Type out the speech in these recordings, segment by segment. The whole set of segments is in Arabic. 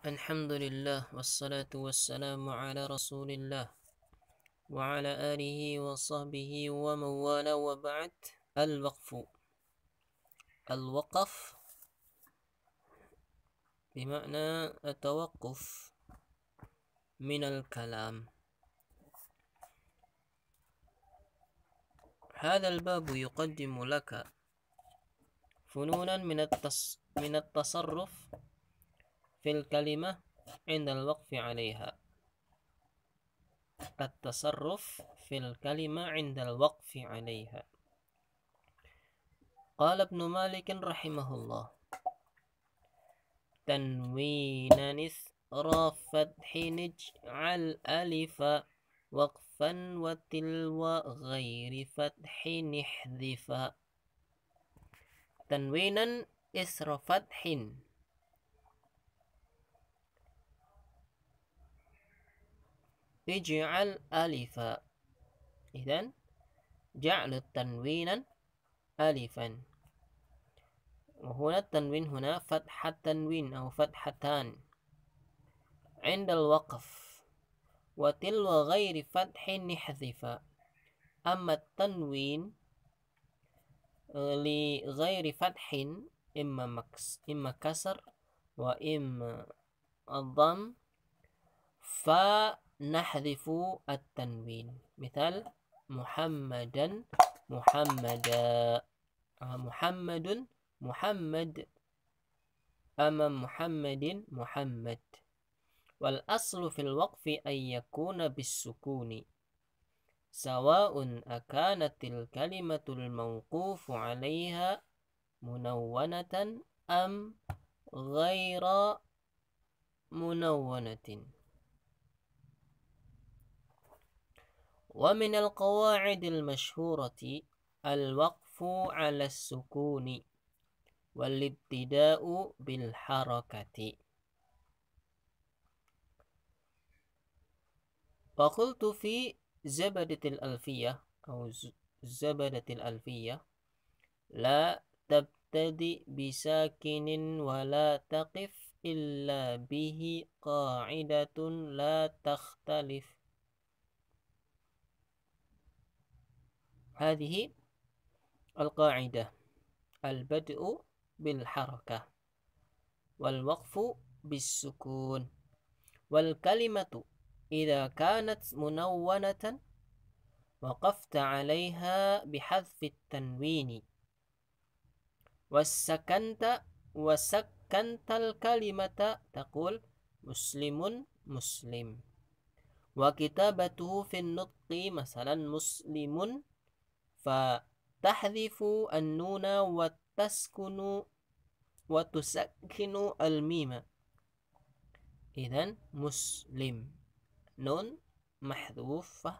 الحمد لله والصلاة والسلام على رسول الله وعلى آله وصحبه ومن والاه وبعد الوقف الوقف بمعنى التوقف من الكلام هذا الباب يقدم لك فنونا من التصرف في الكلمة عند الوقف عليها التصرف في الكلمة عند الوقف عليها قال ابن مالك رحمه الله تنوين نسر فتح نجعل ألف وقفا وتلو غير فتح نحذف تنوينا إسر فتح اجعل ألفا إذا جعل التنوين ألفا وهنا التنوين هنا فتح التنوين أو فتحتان عند الوقف وتلو غير فتح نحذف أما التنوين لغير فتح إما مكس إما كسر وإما الضم ف نحذف التنوين مثال محمدا محمدا آه، محمد محمد أما محمد محمد والأصل في الوقف أن يكون بالسكون سواء أكانت الكلمة الموقوف عليها منونة أم غير منونة ومن القواعد المشهورة الوقف على السكون والابتداء بالحركة وقلت في زبدة الألفية أو زبدة الألفية لا تبتدئ بساكن ولا تقف إلا به قاعدة لا تختلف هذه القاعدة البدء بالحركة والوقف بالسكون والكلمة إذا كانت منونة وقفت عليها بحذف التنوين وسكنت وسكنت الكلمة تقول مسلم مسلم وكتابته في النطق مثلا مسلم فتحذف النون وتسكن وتسكن الميم إذا مسلم نون محذوفة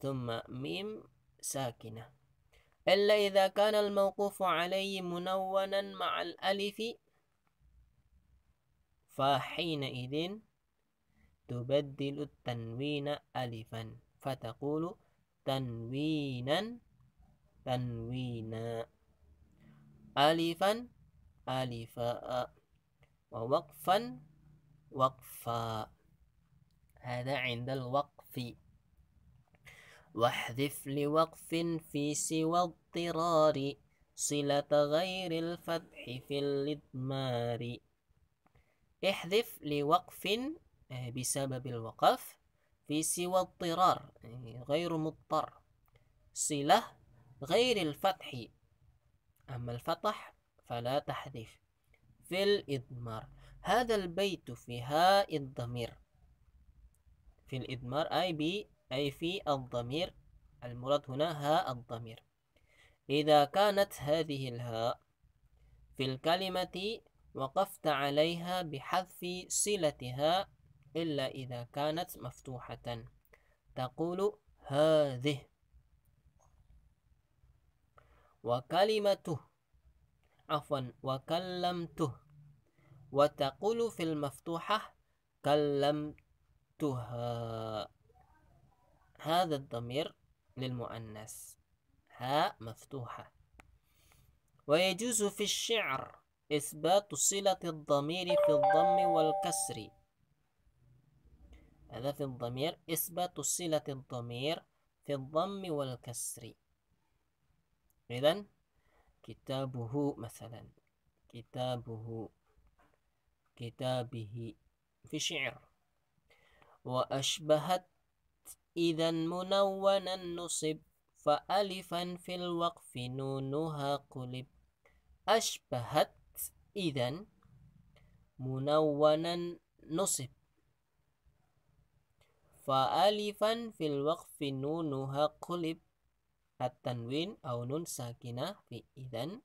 ثم ميم ساكنة إلا إذا كان الموقوف عليه منونا مع الألف فحينئذ تبدل التنوين ألفا فتقول تنوينا تنوينا ألفا ألفاء ووقفا وقفا هذا عند الوقف واحذف لوقف في سوى اضطرار صلة غير الفتح في الإضمار احذف لوقف آه، بسبب الوقف في سوى اضطرار يعني غير مضطر صلة غير الفتح أما الفتح فلا تحذف في الإضمار هذا البيت في هاء الضمير في الإضمار أي بي أي في الضمير المراد هنا هاء الضمير إذا كانت هذه الهاء في الكلمة وقفت عليها بحذف صلتها إلا إذا كانت مفتوحة تقول هذه وكلمته عفوا وكلمته وتقول في المفتوحة كلمتها هذا الضمير للمؤنث ها مفتوحة ويجوز في الشعر إثبات صلة الضمير في الضم والكسر هذا في الضمير إثبات صلة الضمير في الضم والكسر إذا كتابه مثلا كتابه كتابه في شعر وأشبهت إذا منونا نصب فألفا في الوقف نونها قلب أشبهت إذا منونا نصب فألفا في الوقف نونها قلب التنوين أو نون ساكنة في إذا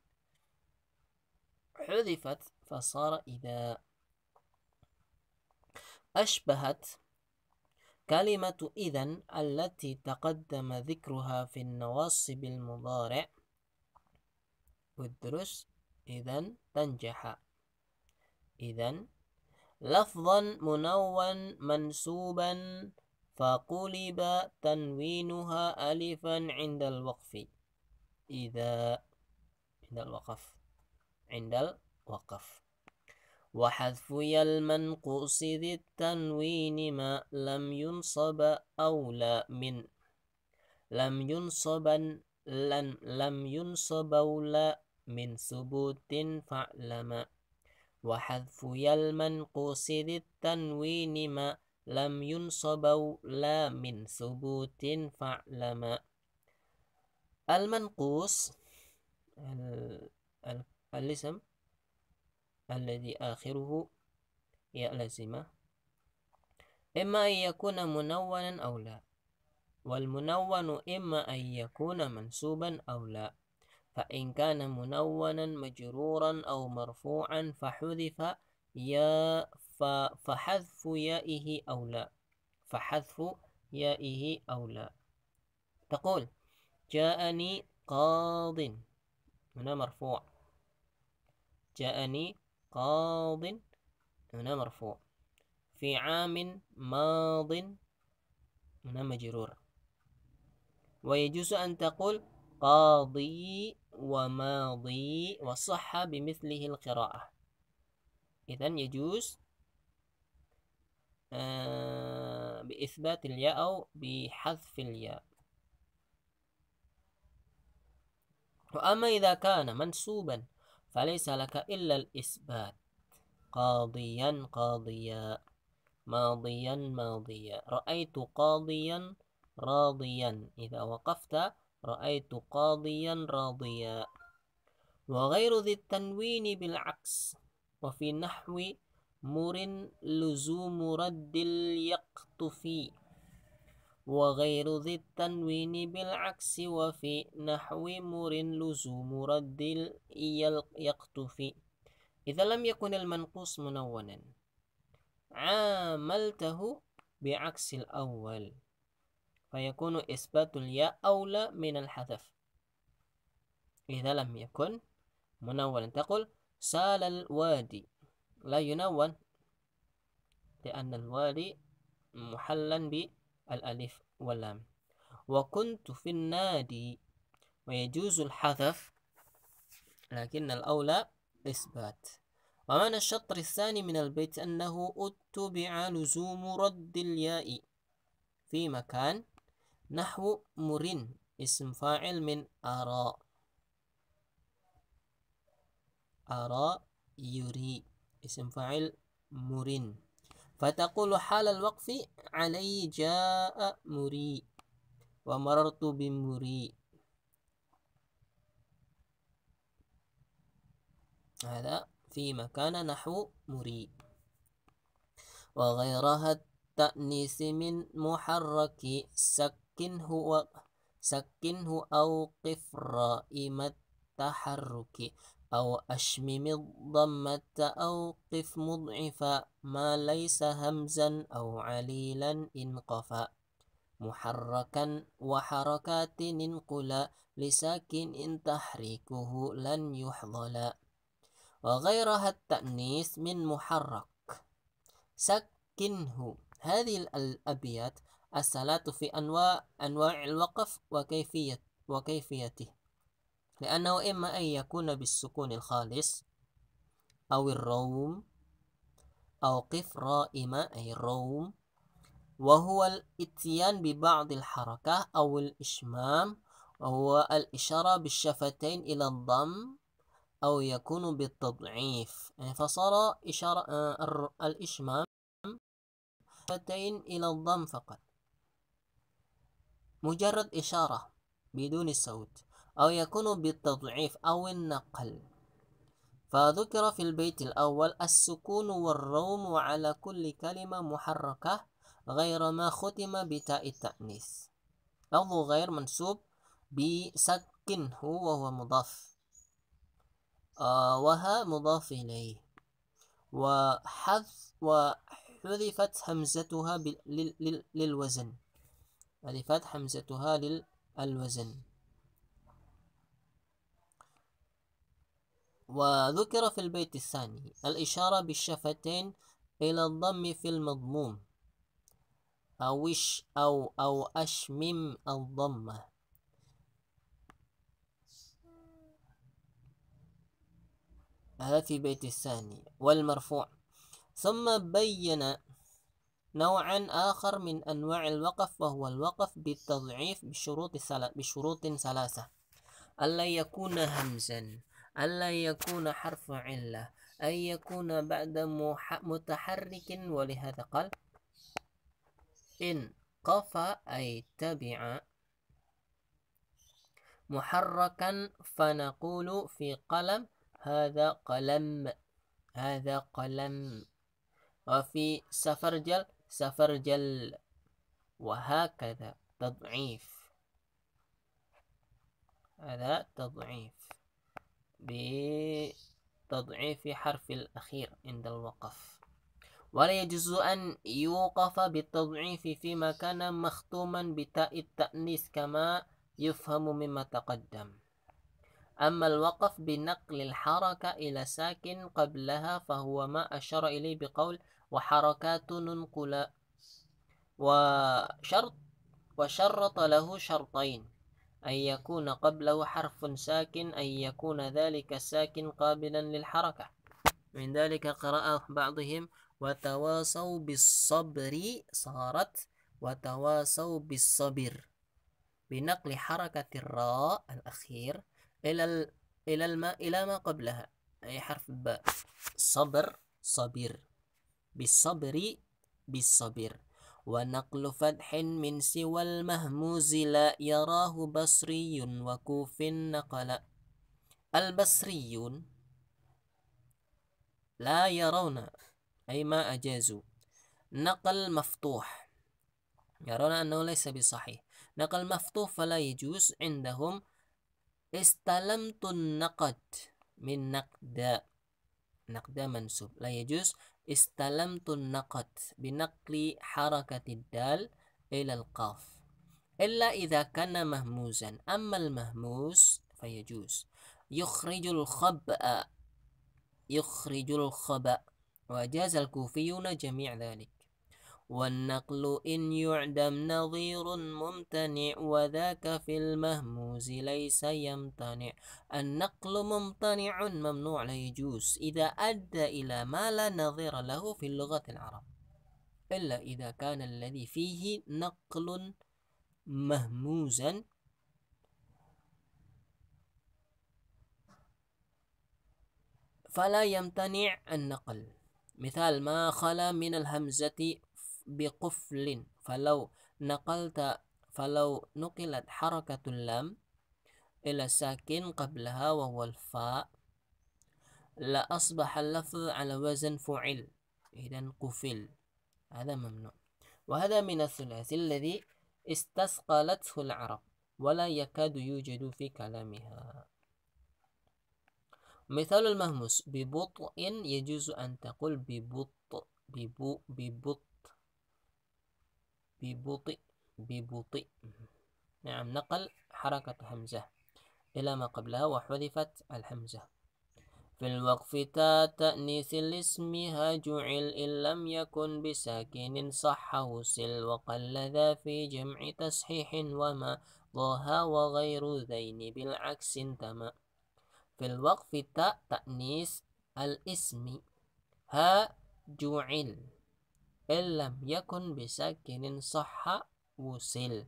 حذفت فصار إذا أشبهت كلمة إذا التي تقدم ذكرها في النواصب المضارع ادرس إذا تنجح إذا لفظا منون منسوبا فقلب تنوينها ألفا عند الوقف إذا عند الوقف عند الوقف وحذف يا المنقوص ذي التنوين ما لم ينصب أولى من لم ينصب لن لم ينصب أولى من ثبوت فعلما وحذف يا المنقوص ذي التنوين ما لم ينصبوا لا من ثبوت فعلما المنقوص الاسم الذي آخره يا لازمة إما أن يكون منونا أو لا والمنون إما أن يكون منسوبا أو لا فإن كان منونا مجرورا أو مرفوعا فحذف يا فحذف يائه أولى فحذف يائه أولى تقول جاءني قاض هنا مرفوع جاءني قاض هنا مرفوع في عام ماض هنا مجرور ويجوز أن تقول قاضي وماضي وصح بمثله القراءة إذن يجوز آه، بإثبات الياء أو بحذف الياء وأما إذا كان منسوبا فليس لك إلا الإثبات قاضيا قاضيا ماضيا ماضيا رأيت قاضيا راضيا إذا وقفت رأيت قاضيا راضيا وغير ذي التنوين بالعكس وفي نحو مر لزوم رد اليقطف وغير ذي التنوين بالعكس وفي نحو مر لزوم رد يقطف إذا لم يكن المنقوص منونا عاملته بعكس الأول فيكون إثبات الياء أولى من الحذف إذا لم يكن منونا تقول سال الوادي لا ينون لأن الوالي محلا بالألف واللام وكنت في النادي ويجوز الحذف لكن الأولى إثبات ومعنى الشطر الثاني من البيت أنه أتبع لزوم رد الياء في مكان نحو مرن اسم فاعل من أرى أرى يري اسم فاعل مرن فتقول حال الوقف علي جاء مري ومررت بمري هذا في مكان نحو مري وغيرها التأنيس من محرك سكنه و سكنه أو قف رائم التحرك أو أشمم الضمة أو قف مضعفا ما ليس همزا أو عليلا إن قفا محركا وحركات انقلا لساكن تحريكه لن يحضلا وغيرها التأنيث من محرك سكنه هذه الأبيات الثلاث في أنواع أنواع الوقف وكيفية وكيفيته لأنه إما أن يكون بالسكون الخالص أو الروم أو قف رائمة أي الروم وهو الاتيان ببعض الحركة أو الإشمام وهو الإشارة بالشفتين إلى الضم أو يكون بالتضعيف يعني فصار إشارة آه، الإشمام شفتين إلى الضم فقط مجرد إشارة بدون صوت أو يكون بالتضعيف أو النقل فذكر في البيت الأول السكون والروم على كل كلمة محركة غير ما ختم بتاء التأنيث لفظ غير منسوب بسكنه هو وهو مضاف آه، وها مضاف إليه وحذف وحذفت همزتها للوزن حذفت همزتها للوزن وذكر في البيت الثاني الإشارة بالشفتين إلى الضم في المضموم أو أو أو أشمم الضمة هذا في البيت الثاني والمرفوع ثم بين نوعا آخر من أنواع الوقف وهو الوقف بالتضعيف بشروط بشروط ثلاثة ألا يكون همزا ألا يكون حرف علة أن يكون بعد متحرك ولهذا قال إن قف أي تبع محركا فنقول في قلم هذا قلم هذا قلم وفي سفرجل سفرجل وهكذا تضعيف هذا تضعيف بتضعيف حرف الأخير عند الوقف ولا يجوز أن يوقف بالتضعيف فيما كان مختوما بتاء التأنيث كما يفهم مما تقدم أما الوقف بنقل الحركة إلى ساكن قبلها فهو ما أشار إليه بقول وحركات ننقل وشرط وشرط له شرطين أن يكون قبله حرف ساكن أن يكون ذلك الساكن قابلا للحركة من ذلك قرأ بعضهم وتواصوا بالصبر صارت وتواصوا بالصبر بنقل حركة الراء الأخير إلى إلى الماء إلى ما قبلها أي حرف باء صبر صبر بالصبر بالصبر ونقل فتح من سوى المهموز لا يراه بصري وكوف نقل البصريون لا يرون أي ما أجازوا نقل مفتوح يرون أنه ليس بصحيح نقل مفتوح فلا يجوز عندهم استلمت النقد من نقد نقد منسوب لا يجوز استلمت النقد بنقل حركة الدال إلى القاف إلا إذا كان مهموزا أما المهموز فيجوز يخرج الخبأ يخرج الخبأ وجاز الكوفيون جميع ذلك والنقل إن يعدم نظير ممتنع وذاك في المهموز ليس يمتنع النقل ممتنع ممنوع لا يجوز إذا أدى إلى ما لا نظير له في اللغة العرب إلا إذا كان الذي فيه نقل مهموزا فلا يمتنع النقل مثال ما خلا من الهمزة بقفل فلو نقلت فلو نقلت حركة اللام إلى الساكن قبلها وهو الفاء لأصبح اللفظ على وزن فعل إذا قفل هذا ممنوع وهذا من الثلاثي الذي استثقلته العرب ولا يكاد يوجد في كلامها مثال المهموس ببطء يجوز أن تقول ببطء ببطء ببطء ببطء نعم نقل حركة همزة إلى ما قبلها وحذفت الهمزة في الوقف تا تأنيث لاسمها جعل إن لم يكن بساكن صح وصل وقل ذا في جمع تصحيح وما ضها وغير ذين بالعكس انتمى في الوقف تا تأنيث الاسم ها جعل إن لم يكن بساكن صح وصل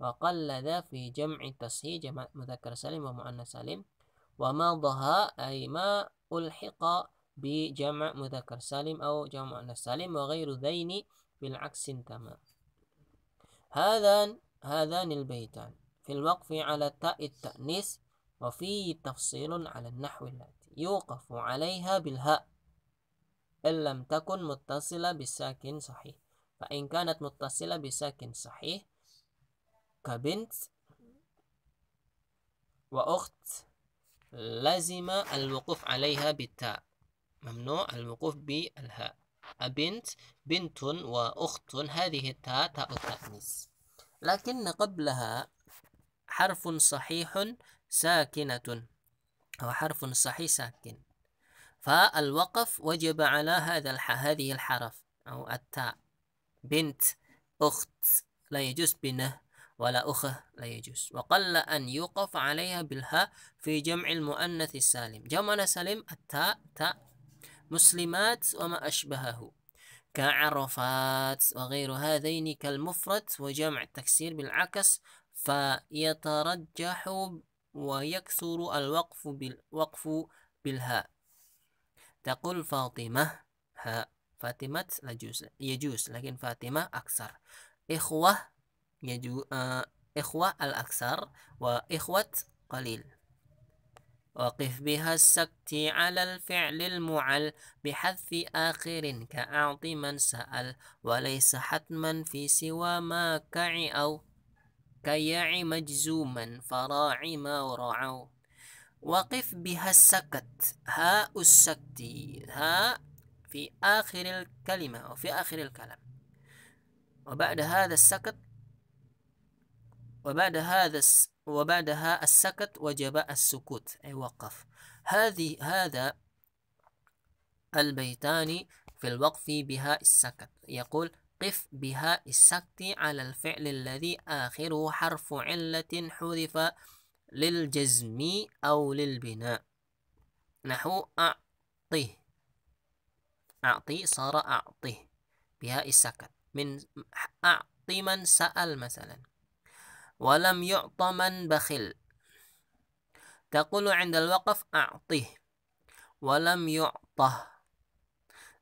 وقل ذا في جمع جمع مذكر سالم ومؤنث سالم وما ضها أي ما ألحق بجمع مذكر سالم أو جمع مؤنث سالم وغير ذين بالعكس تمام هذان هذان البيتان في الوقف على تاء التأنيث وفيه تفصيل على النحو التي يوقف عليها بالهاء إن لم تكن متصلة بساكن صحيح فإن كانت متصلة بساكن صحيح كبنت وأخت لزم الوقوف عليها بالتاء ممنوع الوقوف بالهاء أبنت بنت وأخت هذه التاء تاء التأنيس لكن قبلها حرف صحيح ساكنة أو حرف صحيح ساكن فالوقف وجب على هذا الح... هذه الحرف أو التاء بنت أخت لا يجوز بنه ولا أخه لا يجوز وقل أن يوقف عليها بالهاء في جمع المؤنث السالم جمعنا سالم التاء تاء مسلمات وما أشبهه كعرفات وغير هذين كالمفرد وجمع التكسير بالعكس فيترجح ويكثر الوقف بالوقف بالهاء تقول فاطمة ها فاطمة يجوز يجوز لكن فاطمة أكثر إخوة يجو آه إخوة الأكثر وإخوة قليل وقف بها السكت على الفعل المعل بحذف آخر كأعط من سأل وليس حتما في سوى ما كع أو كيع مجزوما فراعي ما رعوا وقف بها السكت هاء السكت هاء في آخر الكلمة أو في آخر الكلام وبعد هذا السكت وبعد هذا وبعدها السكت وجب السكوت أي وقف هذه هذا البيتان في الوقف بها السكت يقول قف بها السكت على الفعل الذي آخره حرف علة حذف للجزم أو للبناء نحو أعطه أعطي صار أعطه بهاء السكن من أعطي من سأل مثلا ولم يعط من بخل تقول عند الوقف أعطه ولم يعطه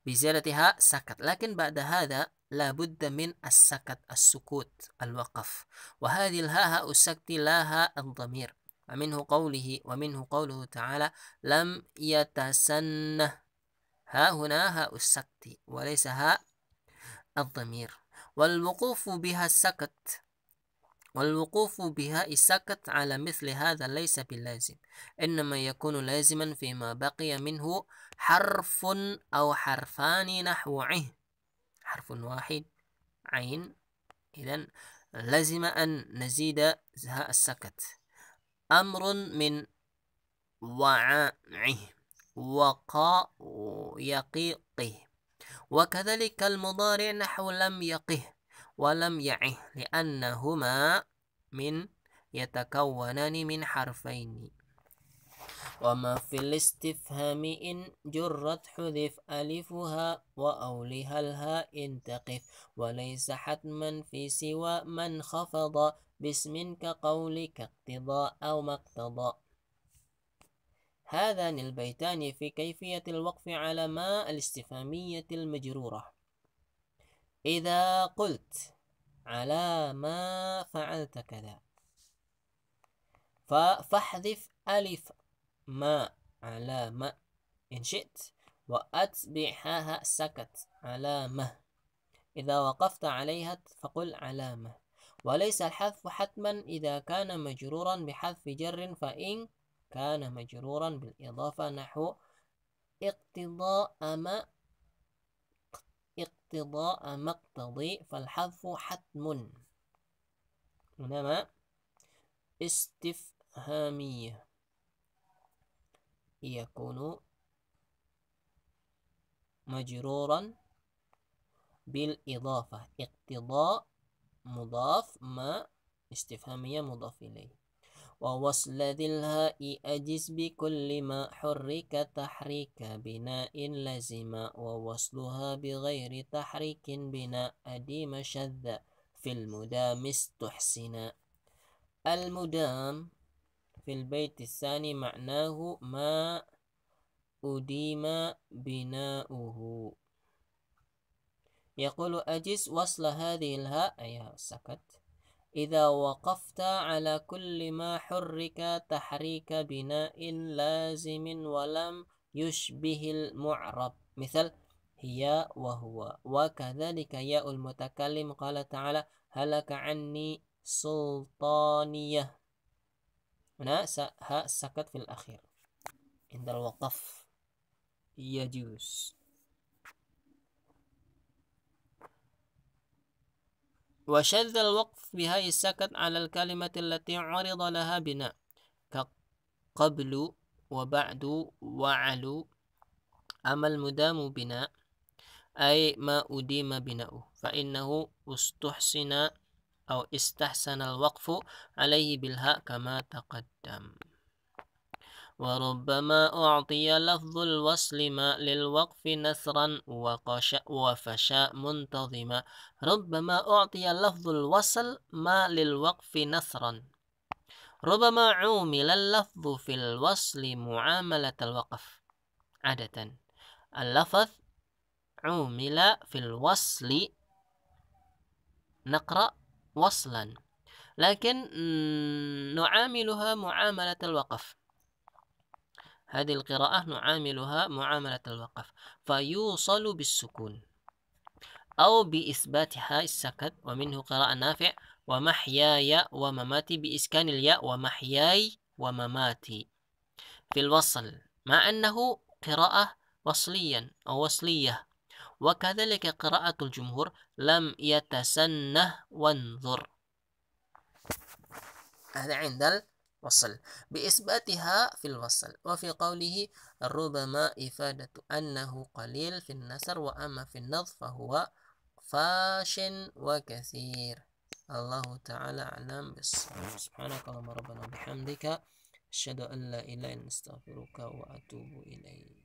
بزيادة هاء سكت لكن بعد هذا لابد من السكت السكوت الوقف وهذه الهاء هاء السكت لا هاء الضمير ومنه قوله ومنه قوله تعالى لم يتسنه ها هنا هاء السكت وليس هاء الضمير والوقوف بها السكت والوقوف بهاء السكت على مثل هذا ليس باللازم إنما يكون لازما فيما بقي منه حرف أو حرفان نحو عه حرف واحد عين إذا لازم أن نزيد هاء السكت أمر من وعائه وقاء يقيقه وكذلك المضارع نحو لم يقه ولم يعه لأنهما من يتكونان من حرفين وما في الاستفهام إن جرت حذف ألفها وأولها الهاء إن تقف وليس حتما في سوى من خفض باسم كقولك اقتضاء أو ما اقتضى هذان البيتان في كيفية الوقف على ما الاستفهامية المجرورة إذا قلت على ما فعلت كذا فاحذف ألف ما على ما إن شئت وأتبعها سكت علامة إذا وقفت عليها فقل علامة وليس الحذف حتما إذا كان مجرورا بحذف جر فإن كان مجرورا بالإضافة نحو اقتضاء ما اقتضاء مقتضي فالحذف حتم إنما استفهامية يكون مجرورا بالإضافة اقتضاء مضاف ما استفهامية مضاف إليه ووصل ذي الهاء أجز بكل ما حرك تحريك بناء لزما ووصلها بغير تحريك بناء أديم شذ في المدام استحسنا المدام في البيت الثاني معناه ما أديم بناؤه يقول أجس وصل هذه الهاء أي سكت إذا وقفت على كل ما حرك تحريك بناء لازم ولم يشبه المعرب مثل هي وهو وكذلك ياء المتكلم قال تعالى هلك عني سلطانية هنا هاء سكت في الأخير عند الوقف يجوز وشذ الوقف بهاء السكت على الكلمة التي عرض لها بناء كقبل وبعد وعلو أما المدام بناء أي ما أديم بناؤه فإنه استحسن أو استحسن الوقف عليه بالهاء كما تقدم وربما أعطي لفظ الوصل ما للوقف نثرا وقشا وفشا منتظما ربما أعطي لفظ الوصل ما للوقف نثرا ربما عُمل اللفظ في الوصل معاملة الوقف عادة اللفظ عُمل في الوصل نقرأ وصلا لكن نعاملها معاملة الوقف هذه القراءة نعاملها معاملة الوقف فيوصل بالسكون أو بإثبات حاء السكت ومنه قراءة نافع ومحياي ومماتي بإسكان الياء ومحياي ومماتي في الوصل مع أنه قراءة وصليا أو وصلية وكذلك قراءة الجمهور لم يتسنه وانظر هذا عند وصل بإثباتها في الوصل وفي قوله ربما إفادة أنه قليل في النسر وأما في النظ فهو فاش وكثير الله تعالى أعلم بالصواب سبحانك اللهم ربنا وبحمدك أشهد أن لا إله إلا أستغفرك وأتوب إليك